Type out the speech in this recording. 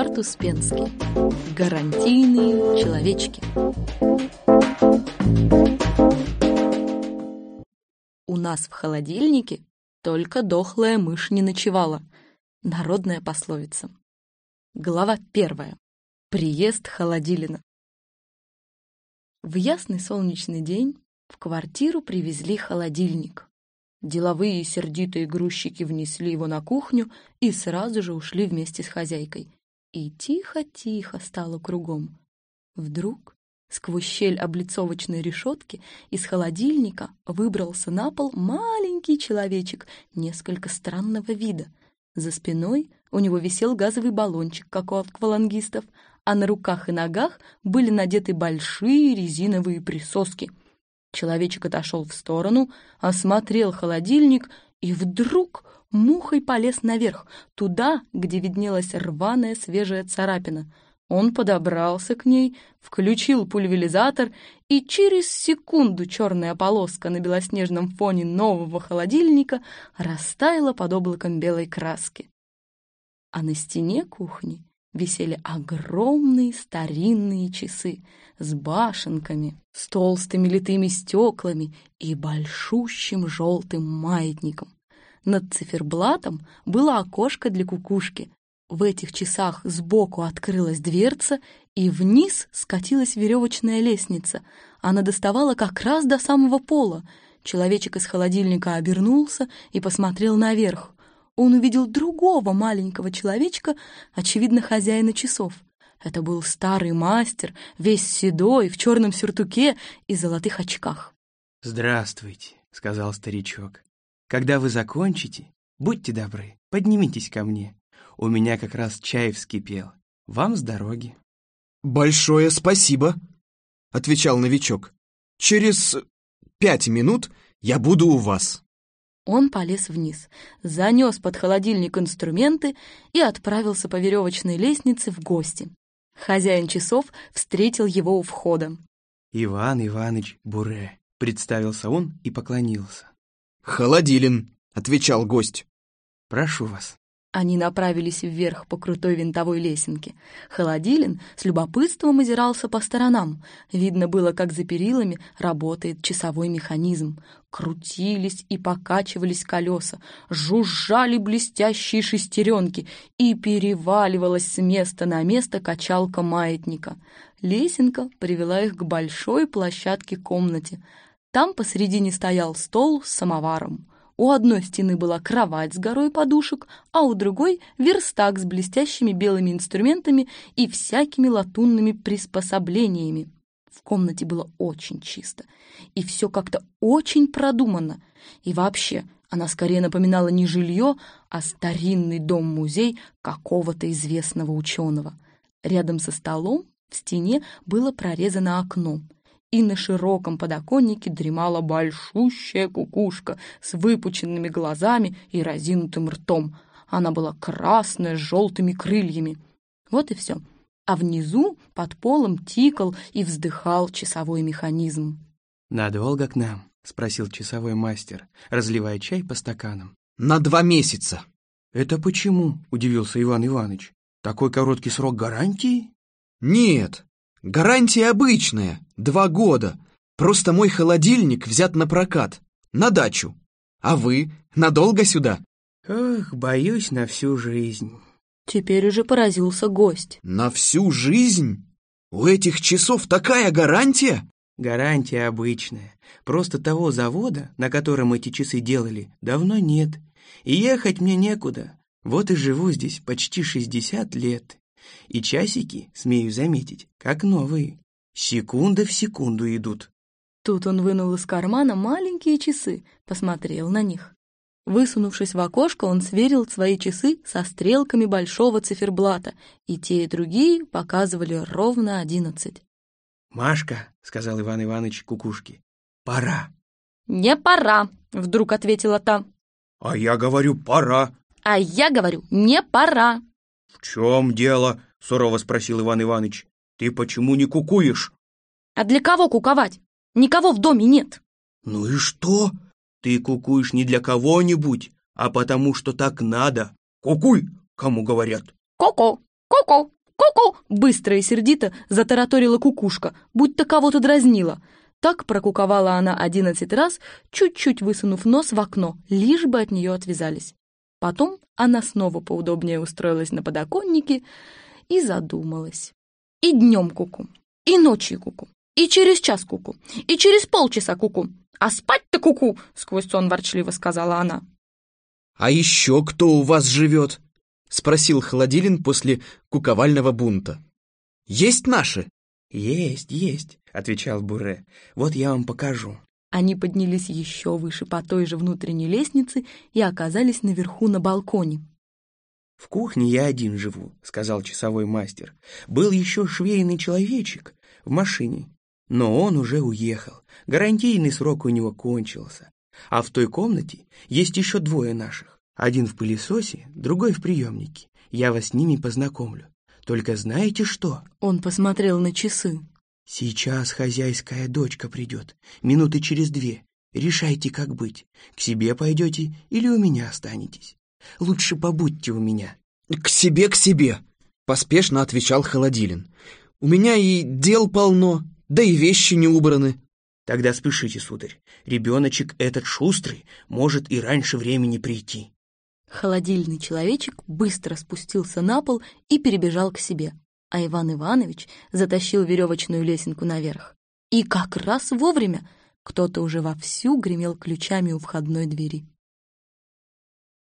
Эдуард Успенский. Гарантийные человечки. У нас в холодильнике только дохлая мышь не ночевала. Народная пословица. Глава первая. Приезд Холодилина. В ясный солнечный день в квартиру привезли холодильник. Деловые и сердитые грузчики внесли его на кухню и сразу же ушли вместе с хозяйкой. И тихо-тихо стало кругом. Вдруг сквозь щель облицовочной решетки из холодильника выбрался на пол маленький человечек несколько странного вида. За спиной у него висел газовый баллончик, как у аквалангистов, а на руках и ногах были надеты большие резиновые присоски. Человечек отошел в сторону, осмотрел холодильник — и вдруг мухой полез наверх, туда, где виднелась рваная свежая царапина. Он подобрался к ней, включил пульверизатор, и через секунду черная полоска на белоснежном фоне нового холодильника растаяла под облаком белой краски. А на стене кухни висели огромные старинные часы с башенками, с толстыми литыми стеклами и большущим желтым маятником. Над циферблатом было окошко для кукушки. В этих часах сбоку открылась дверца, и вниз скатилась веревочная лестница. Она доставала как раз до самого пола. Человечек из холодильника обернулся и посмотрел наверх он увидел другого маленького человечка, очевидно, хозяина часов. Это был старый мастер, весь седой, в черном сюртуке и золотых очках. «Здравствуйте», — сказал старичок. «Когда вы закончите, будьте добры, поднимитесь ко мне. У меня как раз чай вскипел. Вам с дороги». «Большое спасибо», — отвечал новичок. «Через пять минут я буду у вас». Он полез вниз, занес под холодильник инструменты и отправился по веревочной лестнице в гости. Хозяин часов встретил его у входа. «Иван Иваныч Буре», — представился он и поклонился. «Холодилин», — отвечал гость. «Прошу вас». Они направились вверх по крутой винтовой лесенке. Холодилин с любопытством озирался по сторонам. Видно было, как за перилами работает часовой механизм. Крутились и покачивались колеса, жужжали блестящие шестеренки, и переваливалась с места на место качалка маятника. Лесенка привела их к большой площадке комнате. Там посредине стоял стол с самоваром. У одной стены была кровать с горой подушек, а у другой — верстак с блестящими белыми инструментами и всякими латунными приспособлениями. В комнате было очень чисто, и все как-то очень продумано. И вообще, она скорее напоминала не жилье, а старинный дом-музей какого-то известного ученого. Рядом со столом в стене было прорезано окно — и на широком подоконнике дремала большущая кукушка с выпученными глазами и разинутым ртом. Она была красная с желтыми крыльями. Вот и все. А внизу под полом тикал и вздыхал часовой механизм. «Надолго к нам?» — спросил часовой мастер, разливая чай по стаканам. «На два месяца!» «Это почему?» — удивился Иван Иванович. «Такой короткий срок гарантии?» «Нет, Гарантия обычная, два года. Просто мой холодильник взят на прокат, на дачу. А вы надолго сюда? Ах, боюсь, на всю жизнь. Теперь уже поразился гость. На всю жизнь? У этих часов такая гарантия? Гарантия обычная. Просто того завода, на котором эти часы делали, давно нет. И ехать мне некуда. Вот и живу здесь почти 60 лет. И часики, смею заметить, как новые. Секунда в секунду идут. Тут он вынул из кармана маленькие часы, посмотрел на них. Высунувшись в окошко, он сверил свои часы со стрелками большого циферблата, и те и другие показывали ровно одиннадцать. «Машка», — сказал Иван Иванович кукушке, — «пора». «Не пора», — вдруг ответила та. «А я говорю, пора». «А я говорю, не пора», «В чем дело?» — сурово спросил Иван Иванович. «Ты почему не кукуешь?» «А для кого куковать? Никого в доме нет!» «Ну и что? Ты кукуешь не для кого-нибудь, а потому что так надо. Кукуй, кому говорят!» «Ку-ку! Ку-ку! Ку-ку!» Быстро и сердито затараторила кукушка, будто кого-то дразнила. Так прокуковала она одиннадцать раз, чуть-чуть высунув нос в окно, лишь бы от нее отвязались. Потом она снова поудобнее устроилась на подоконнике и задумалась. И днем куку, и ночью куку, и через час куку, и через полчаса куку. А спать-то куку, сквозь сон ворчливо сказала она. «А еще кто у вас живет?» — спросил Холодилин после куковального бунта. «Есть наши?» «Есть, есть», — отвечал Буре. «Вот я вам покажу». Они поднялись еще выше по той же внутренней лестнице и оказались наверху на балконе. «В кухне я один живу», — сказал часовой мастер. «Был еще швейный человечек в машине, но он уже уехал. Гарантийный срок у него кончился. А в той комнате есть еще двое наших. Один в пылесосе, другой в приемнике. Я вас с ними познакомлю. Только знаете что?» Он посмотрел на часы. «Сейчас хозяйская дочка придет, минуты через две. Решайте, как быть. К себе пойдете или у меня останетесь? Лучше побудьте у меня». «К себе, к себе!» — поспешно отвечал Холодилин. «У меня и дел полно, да и вещи не убраны». «Тогда спешите, сударь. Ребеночек этот шустрый может и раньше времени прийти». Холодильный человечек быстро спустился на пол и перебежал к себе а Иван Иванович затащил веревочную лесенку наверх. И как раз вовремя кто-то уже вовсю гремел ключами у входной двери.